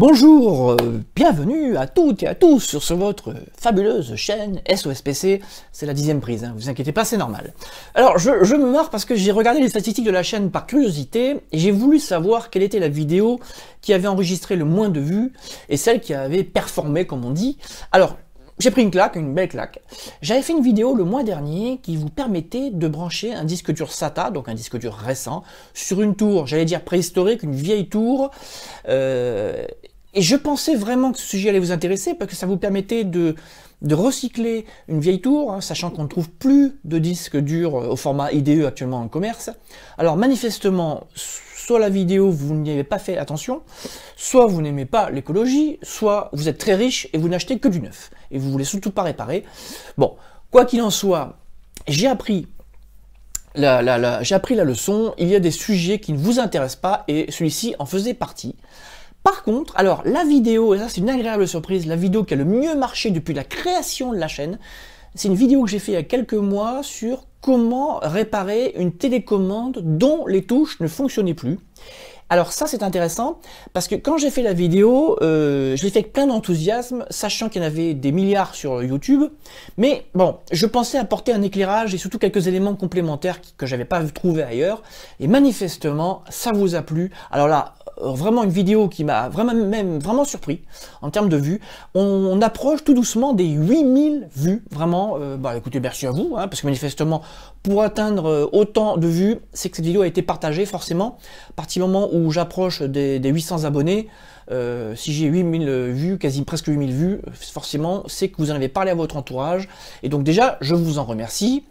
Bonjour, euh, bienvenue à toutes et à tous sur votre fabuleuse chaîne SOSPC. C'est la dixième prise, hein, vous inquiétez pas, c'est normal. Alors, je, me marre parce que j'ai regardé les statistiques de la chaîne par curiosité et j'ai voulu savoir quelle était la vidéo qui avait enregistré le moins de vues et celle qui avait performé, comme on dit. Alors, j'ai pris une claque, une belle claque. J'avais fait une vidéo le mois dernier qui vous permettait de brancher un disque dur SATA, donc un disque dur récent, sur une tour, j'allais dire préhistorique, une vieille tour, euh, et je pensais vraiment que ce sujet allait vous intéresser parce que ça vous permettait de, recycler une vieille tour, hein, sachant qu'on ne trouve plus de disques durs euh, au format IDE actuellement en commerce. Alors manifestement, soit la vidéo vous n'y avez pas fait attention, soit vous n'aimez pas l'écologie, soit vous êtes très riche et vous n'achetez que du neuf et vous voulez surtout pas réparer. Bon, quoi qu'il en soit, j'ai appris la, la j'ai appris la leçon. Il y a des sujets qui ne vous intéressent pas et celui-ci en faisait partie. Par contre, alors la vidéo, et ça c'est une agréable surprise, la vidéo qui a le mieux marché depuis la création de la chaîne, c'est une vidéo que j'ai fait il y a quelques mois sur comment réparer une télécommande dont les touches ne fonctionnaient plus. Alors ça c'est intéressant parce que quand j'ai fait la vidéo, euh, je l'ai fait avec plein d'enthousiasme, sachant qu'il y en avait des milliards sur YouTube. Mais bon, je pensais apporter un éclairage et surtout quelques éléments complémentaires que j'avais pas trouvé ailleurs. Et manifestement, ça vous a plu. Alors là, euh, vraiment une vidéo qui m'a vraiment même vraiment surpris en termes de vues. On, approche tout doucement des 8000 vues. Vraiment, euh, bah écoutez, merci à vous, hein, parce que manifestement, pour atteindre euh, autant de vues, c'est que cette vidéo a été partagée forcément. À partir du moment où j'approche des, 800 abonnés, si j'ai 8000 vues, quasi presque 8000 vues, forcément, c'est que vous en avez parlé à votre entourage. Et donc déjà, je vous en remercie.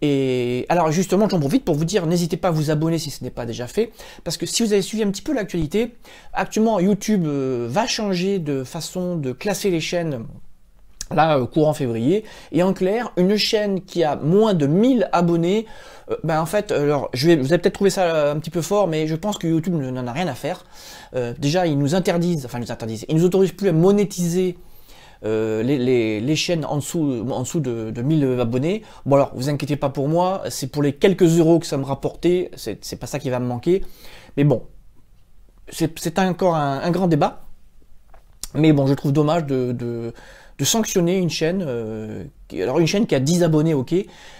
Et alors justement, j'en profite pour vous dire, n'hésitez pas à vous abonner si ce n'est pas déjà fait, parce que si vous avez suivi un petit peu l'actualité, actuellement YouTube euh, va changer de façon de classer les chaînes là euh, courant février et en clair une chaîne qui a moins de 1000 abonnés euh, ben en fait alors je vais vous avez peut-être trouvé ça un petit peu fort mais je pense que YouTube n'en a rien à faire déjà ils nous interdisent enfin ils nous interdisent ils nous autorisent plus à monétiser euh, les, chaînes en dessous, en dessous de, 1000 abonnés. Bon alors, vous inquiétez pas pour moi, c'est pour les quelques euros que ça me rapportait, c'est pas ça qui va me manquer. Mais bon, c'est encore un, grand débat. Mais bon, je trouve dommage de de sanctionner une chaîne, euh, alors une chaîne qui a 10 abonnés, ok,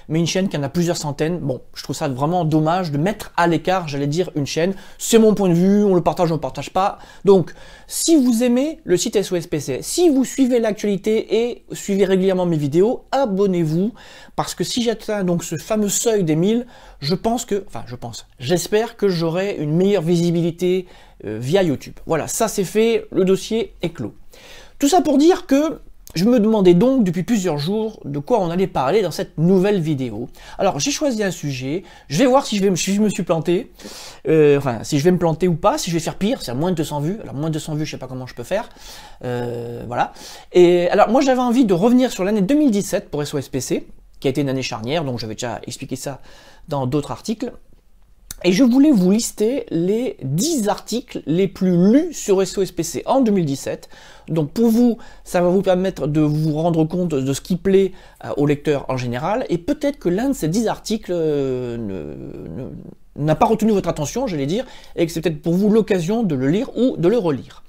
mais une chaîne qui en a plusieurs centaines, bon, je trouve ça vraiment dommage de mettre à l'écart, j'allais dire, une chaîne. C'est mon point de vue, on le partage, on le partage pas. Donc, si vous aimez le site SOSPC, si vous suivez l'actualité et suivez régulièrement mes vidéos, abonnez-vous, parce que si j'atteins donc ce fameux seuil des 1000, je pense que, enfin, je pense, j'espère que j'aurai une meilleure visibilité euh, via YouTube. Voilà, ça c'est fait, le dossier est clos. Tout ça pour dire que je me demandais donc depuis plusieurs jours de quoi on allait parler dans cette nouvelle vidéo. Alors j'ai choisi un sujet, je vais voir si je, vais, je me suis planté, euh, enfin si je vais me planter ou pas, si je vais faire pire, c'est à moins de 200 vues, alors moins de 200 vues je sais pas comment je peux faire, euh, voilà. Et alors moi j'avais envie de revenir sur l'année 2017 pour SOSPC, qui a été une année charnière, donc j'avais déjà expliqué ça dans d'autres articles, et je voulais vous lister les 10 articles les plus lus sur SOSPC en 2017. Donc pour vous, ça va vous permettre de vous rendre compte de ce qui plaît euh, aux au lecteur en général. Et peut-être que l'un de ces 10 articles euh, n'a pas retenu votre attention, j'allais dire, et que c'est peut-être pour vous l'occasion de le lire ou de le relire.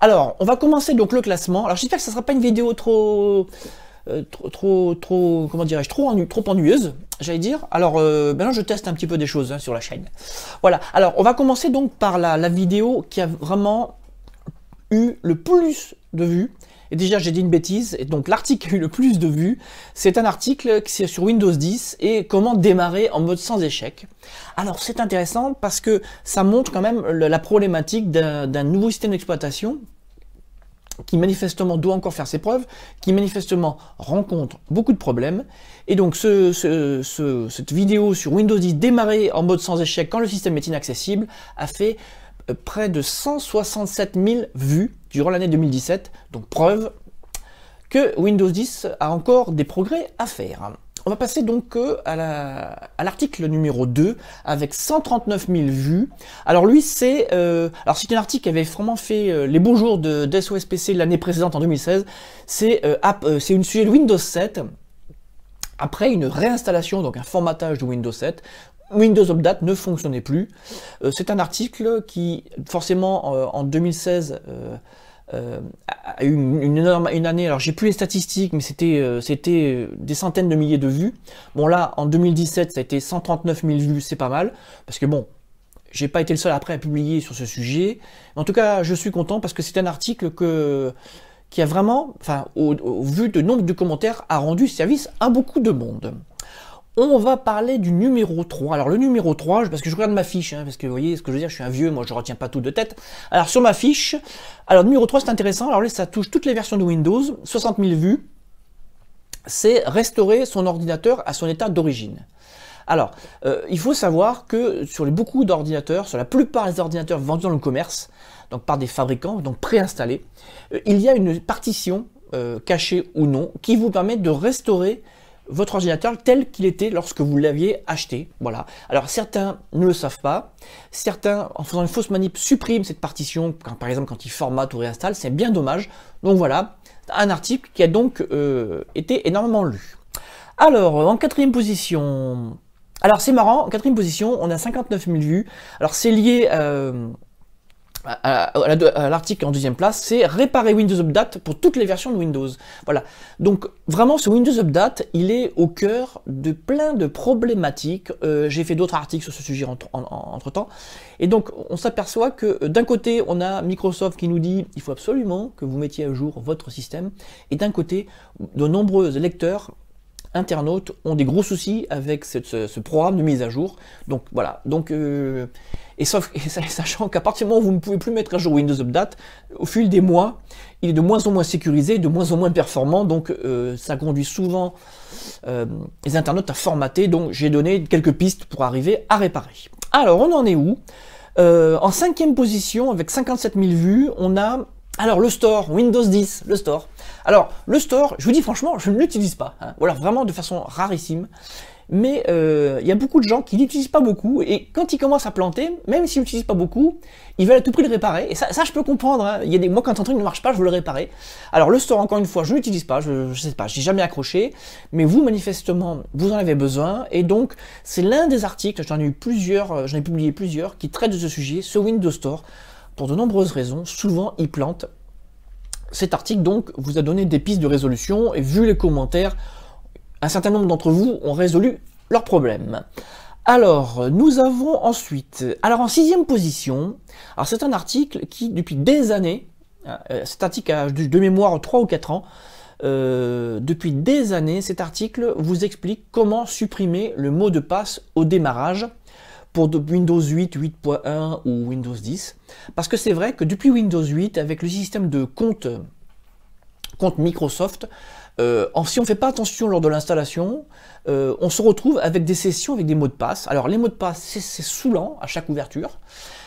Alors, on va commencer donc le classement. Alors j'espère que ce ne sera pas une vidéo trop... Euh, trop, trop, comment dirais-je, trop, ennuyeuse, j'allais dire. Alors maintenant, euh, je teste un petit peu des choses hein, sur la chaîne. Voilà. Alors, on va commencer donc par la, la vidéo qui a vraiment eu le plus de vues. Et déjà, j'ai dit une bêtise. Et donc, l'article qui a eu le plus de vues, c'est un article qui est sur Windows 10 et comment démarrer en mode sans échec. Alors, c'est intéressant parce que ça montre quand même la problématique d'un nouveau système d'exploitation qui manifestement doit encore faire ses preuves, qui manifestement rencontre beaucoup de problèmes. Et donc cette vidéo sur Windows 10 démarrée en mode sans échec quand le système est inaccessible a fait euh, près de 167 000 vues durant l'année 2017. Donc preuve que Windows 10 a encore des progrès à faire. On va passer donc à l'article la, à numéro 2 avec 139 000 vues. Alors lui c'est euh, alors c'est un article qui avait vraiment fait euh, les beaux jours de, de SOSPC l'année précédente en 2016. C'est euh, euh, c'est une sujet de Windows 7 après une réinstallation donc un formatage de Windows 7 Windows Update ne fonctionnait plus. c'est un article qui forcément en 2016 euh, a eu une, énorme, année, alors j'ai plus les statistiques, mais c'était euh, euh, des centaines de milliers de vues. Bon là, en 2017, ça a été 139 000 vues, c'est pas mal, parce que bon, j'ai pas été le seul après à publier sur ce sujet. En tout cas, je suis content parce que c'est un article qui a vraiment, au, au vu de nombre de commentaires, a rendu service à beaucoup de monde. On va parler du numéro 3. Alors le numéro 3, parce que je regarde ma fiche, hein, parce que vous voyez ce que je veux dire, je suis un vieux, moi je retiens pas tout de tête. Alors sur ma fiche, alors numéro 3 c'est intéressant, alors là ça touche toutes les versions de Windows, 60 000 vues, c'est restaurer son ordinateur à son état d'origine. Alors, euh, il faut savoir que sur les, beaucoup d'ordinateurs, sur la plupart des ordinateurs vendus dans le commerce, donc par des fabricants, donc préinstallés, euh, il y a une partition, euh, cachée ou non, qui vous permet de restaurer votre ordinateur tel qu'il était lorsque vous l'aviez acheté. Voilà. Alors certains ne le savent pas. Certains, en faisant une fausse manip, suppriment cette partition, quand, par exemple quand ils formatent ou réinstallent. C'est bien dommage. Donc voilà, un article qui a donc euh, été énormément lu. Alors, en quatrième position... Alors c'est marrant, en quatrième position, on a 59 000 vues. Alors c'est lié... à euh, l'article en deuxième place, c'est réparer Windows Update pour toutes les versions de Windows. Voilà. Donc vraiment, ce Windows Update, il est au cœur de plein de problématiques. Euh, j'ai fait d'autres articles sur ce sujet entre, entre temps. Et donc, on s'aperçoit que euh, d'un côté, on a Microsoft qui nous dit il faut absolument que vous mettiez à jour votre système. Et d'un côté, de nombreux lecteurs internautes ont des gros soucis avec ce, programme de mise à jour. Donc voilà. Donc euh, et sauf et sachant qu'à partir du moment où vous ne pouvez plus mettre à jour Windows Update, au fil des mois, il est de moins en moins sécurisé, de moins en moins performant. Donc euh, ça conduit souvent euh, les internautes à formater. Donc j'ai donné quelques pistes pour arriver à réparer. Alors on en est où En cinquième position, avec 57 000 vues, on a alors le store, Windows 10, le store. Alors le store, je vous dis franchement, je ne l'utilise pas. Hein. ou alors vraiment de façon rarissime. Mais euh, il y a beaucoup de gens qui l'utilisent pas beaucoup et quand ils commencent à planter, même s'ils l'utilisent pas beaucoup, ils veulent à tout prix le réparer. Et ça, je peux comprendre. Hein. Y a des... Moi, quand un truc ne marche pas, je veux le réparer. Alors le store, encore une fois, je ne l'utilise pas, je ne sais pas, je n'ai jamais accroché. Mais vous, manifestement, vous en avez besoin. Et donc, c'est l'un des articles, j'en ai eu plusieurs, euh, j'en ai publié plusieurs, qui traitent de ce sujet, ce Windows Store pour de nombreuses raisons, souvent ils plantent. Cet article donc vous a donné des pistes de résolution et vu les commentaires, un certain nombre d'entre vous ont résolu leurs problèmes. Alors, nous avons ensuite, alors en sixième position, alors c'est un article qui depuis des années, euh, cet article a de mémoire 3 ou 4 ans, euh, depuis des années, cet article vous explique comment supprimer le mot de passe au démarrage pour Windows 8, 8.1 ou Windows 10. Parce que c'est vrai que depuis Windows 8, avec le système de compte, compte Microsoft, euh, si on ne fait pas attention lors de l'installation, euh, on se retrouve avec des sessions avec des mots de passe. Alors les mots de passe, c'est saoulant à chaque ouverture.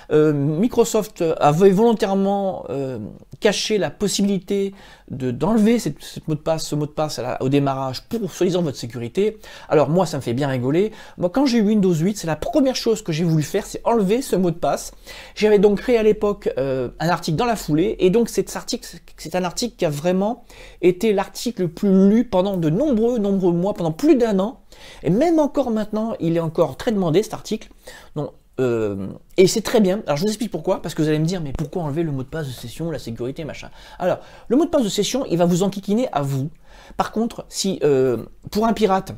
Euh, Microsoft avait volontairement euh, caché la possibilité d'enlever cette, cette, mot de passe, ce mot de passe au démarrage pour soi-disant votre sécurité. Alors moi, ça me fait bien rigoler. Moi, quand j'ai eu Windows 8, c'est la première chose que j'ai voulu faire, c'est enlever ce mot de passe. J'avais donc créé à l'époque un article dans la foulée, et donc cet article, c'est un article qui a vraiment été l'article plus lu pendant de nombreux, nombreux mois, pendant plus d'un an. Et même encore maintenant, il est encore très demandé cet article. Donc, euh, et c'est très bien. Alors je vous explique pourquoi, parce que vous allez me dire, mais pourquoi enlever le mot de passe de session, la sécurité, machin. Alors, le mot de passe de session, il va vous enquiquiner à vous. Par contre, si euh, pour un pirate,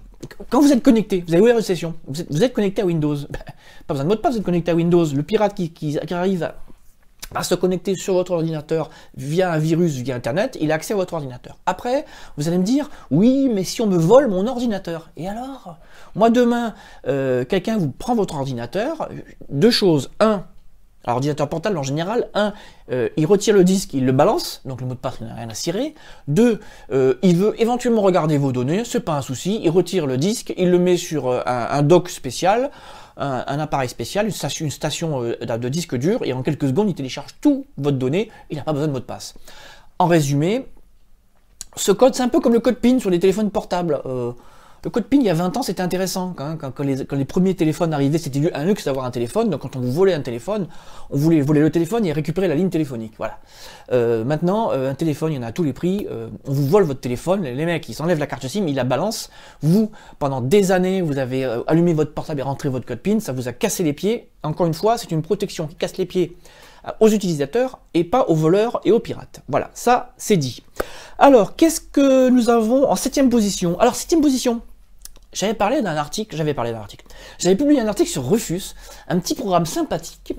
quand vous êtes connecté, vous avez ouvert une session, vous êtes, connecté à Windows, pas besoin de mot de passe, vous êtes connecté à Windows. Le pirate qui, qui arrive à, à se connecter sur votre ordinateur via un virus, via Internet, il a accès à votre ordinateur. Après, vous allez me dire, oui, mais si on me vole mon ordinateur, et alors Moi, demain, euh, quelqu'un vous prend votre ordinateur, deux choses. Un, l'ordinateur ordinateur portable, en général, un, euh, il retire le disque, il le balance, donc le mot de passe n'a rien à cirer. Deux, euh, il veut éventuellement regarder vos données, c'est pas un souci, il retire le disque, il le met sur un, un dock spécial un, appareil spécial, une station, euh, de disque dur, et en quelques secondes, il télécharge tout votre donnée, il n'a pas besoin de mot de passe. En résumé, ce code, c'est un peu comme le code PIN sur les téléphones portables. Euh, le code PIN, il y a 20 ans, c'était intéressant. Quand, quand, les, premiers téléphones arrivaient, c'était un luxe d'avoir un téléphone. Donc, quand on vous volait un téléphone, on voulait voler le téléphone et récupérer la ligne téléphonique. Voilà. Euh, maintenant, euh, un téléphone, il y en a à tous les prix. Euh, on vous vole votre téléphone. Les, les mecs, ils s'enlèvent la carte SIM, ils la balancent. Vous, pendant des années, vous avez allumé votre portable et rentré votre code PIN. Ça vous a cassé les pieds. Encore une fois, c'est une protection qui casse les pieds aux utilisateurs et pas aux voleurs et aux pirates. Voilà, ça c'est dit. Alors, qu'est-ce que nous avons en septième position Alors, septième position, j'avais parlé d'un article, j'avais parlé d'un article. J'avais publié un article sur Rufus, un petit programme sympathique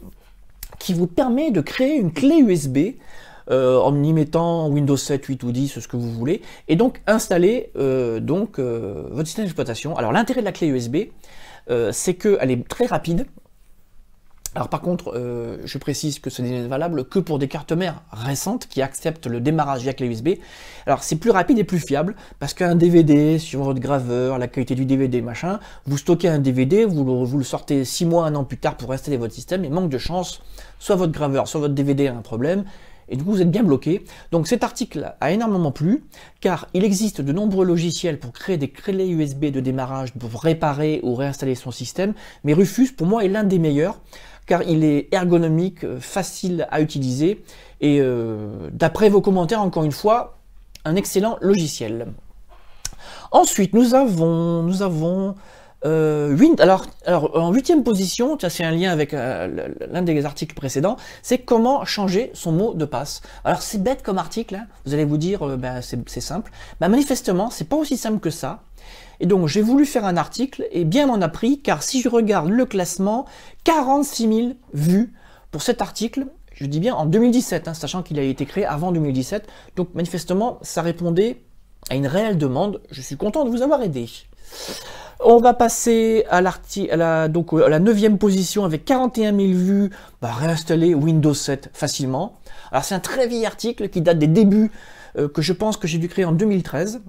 qui vous permet de créer une clé USB euh, en y mettant Windows 7, 8 ou 10, ce que vous voulez, et donc installer euh, donc, euh, votre système d'exploitation. Alors l'intérêt de la clé USB, c'est qu'elle est très rapide, alors par contre, euh, je précise que ce n'est valable que pour des cartes mères récentes qui acceptent le démarrage via clé USB. Alors c'est plus rapide et plus fiable parce qu'un DVD, sur votre graveur, la qualité du DVD, machin, vous stockez un DVD, vous le, sortez 6 mois, un an plus tard pour installer votre système et manque de chance, soit votre graveur, soit votre DVD a un problème, et du coup vous êtes bien bloqué. Donc cet article a énormément plu, car il existe de nombreux logiciels pour créer des clés USB de démarrage, pour réparer ou réinstaller son système, mais Rufus pour moi est l'un des meilleurs car il est ergonomique, facile à utiliser et euh, d'après vos commentaires, encore une fois, un excellent logiciel. Ensuite, nous avons, euh, Alors, en huitième position, c'est un lien avec euh, l'un des articles précédents, c'est comment changer son mot de passe. Alors c'est bête comme article, hein. vous allez vous dire, ben, c'est simple. Manifestement, manifestement, c'est pas aussi simple que ça. Et donc j'ai voulu faire un article et bien m'en a pris car si je regarde le classement, 46 000 vues pour cet article, je dis bien en 2017, hein, sachant qu'il a été créé avant 2017. Donc manifestement, ça répondait à une réelle demande. Je suis content de vous avoir aidé. On va passer à, la, donc, euh, la 9 position avec 41 000 vues. Bah, réinstaller Windows 7 facilement. Alors c'est un très vieil article qui date des débuts euh, que je pense que j'ai dû créer en 2013.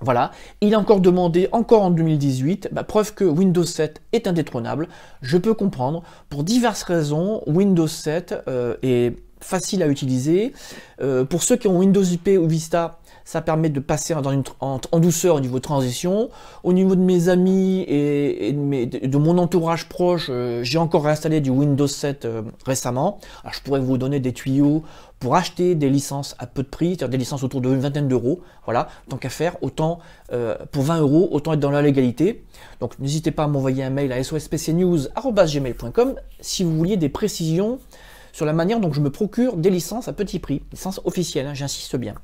Voilà, il a encore demandé, encore en 2018, bah, preuve que Windows 7 est indétrônable. Je peux comprendre, pour diverses raisons, Windows 7 euh, est facile à utiliser. Euh, pour ceux qui ont Windows IP ou Vista, ça permet de passer en, douceur au niveau de transition. Au niveau de mes amis et, de, mon entourage proche, euh, j'ai encore installé du Windows 7 euh, récemment. je pourrais vous donner des tuyaux pour acheter des licences à peu de prix, des licences autour d'une de vingtaine d'euros. Voilà, tant qu'à faire, autant euh, pour 20 euros, autant être dans la légalité. Donc n'hésitez pas à m'envoyer un mail à sospcnews.com si vous vouliez des précisions sur la manière dont je me procure des licences à petit prix, licences officielles, hein, j'insiste bien.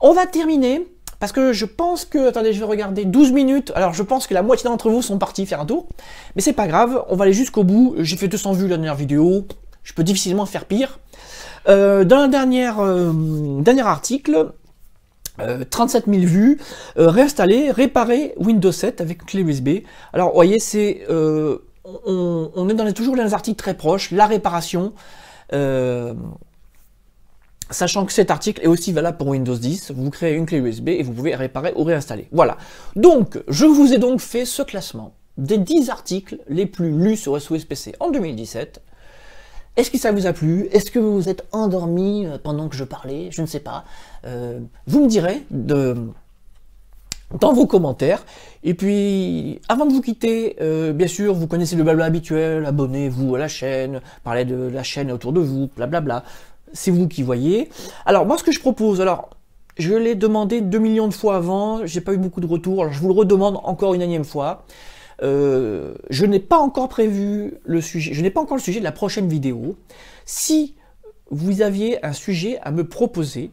On va terminer parce que je pense que, attendez, je vais regarder 12 minutes. Alors, je pense que la moitié d'entre vous sont partis faire un tour, mais c'est pas grave, on va aller jusqu'au bout. J'ai fait 200 vues la dernière vidéo, je peux difficilement faire pire. Euh, dans le euh, dernier, article, 37 euh, 000 vues, réinstaller, réparer Windows 7 avec clé USB. Alors, vous voyez, c'est. On, est dans les, toujours dans les articles très proches, la réparation, euh, sachant que cet article est aussi valable pour Windows 10, vous créez une clé USB et vous pouvez réparer ou réinstaller. Voilà. Donc, je vous ai donc fait ce classement des 10 articles les plus lus sur SOS PC en 2017. Est-ce que ça vous a plu Est-ce que vous vous êtes endormi euh, pendant que je parlais Je ne sais pas. Euh, vous me direz de dans vos commentaires. Et puis, avant de vous quitter, euh, bien sûr, vous connaissez le blabla habituel, abonnez-vous à la chaîne, parlez de la chaîne autour de vous, blablabla. C'est vous qui voyez. Alors, moi, ce que je propose, alors, je l'ai demandé 2 millions de fois avant, j'ai pas eu beaucoup de retours, alors je vous le redemande encore une énième fois. Euh, je n'ai pas encore prévu le sujet, je n'ai pas encore le sujet de la prochaine vidéo. Si vous aviez un sujet à me proposer,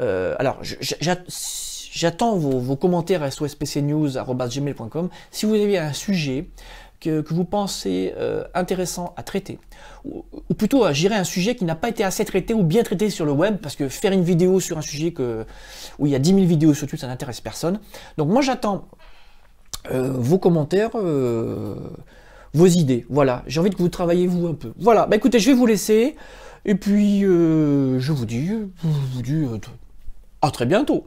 euh, alors, j'attends J'attends vos, commentaires à sospcnews.com si vous avez un sujet que, vous pensez euh, intéressant à traiter, ou, plutôt à gérer un sujet qui n'a pas été assez traité ou bien traité sur le web, parce que faire une vidéo sur un sujet que, où il y a 10 000 vidéos sur YouTube, ça n'intéresse personne. Donc moi j'attends euh, vos commentaires, euh, vos idées. Voilà, j'ai envie que vous travaillez vous un peu. Voilà, bah écoutez, je vais vous laisser. Et puis, je vous dis à très bientôt.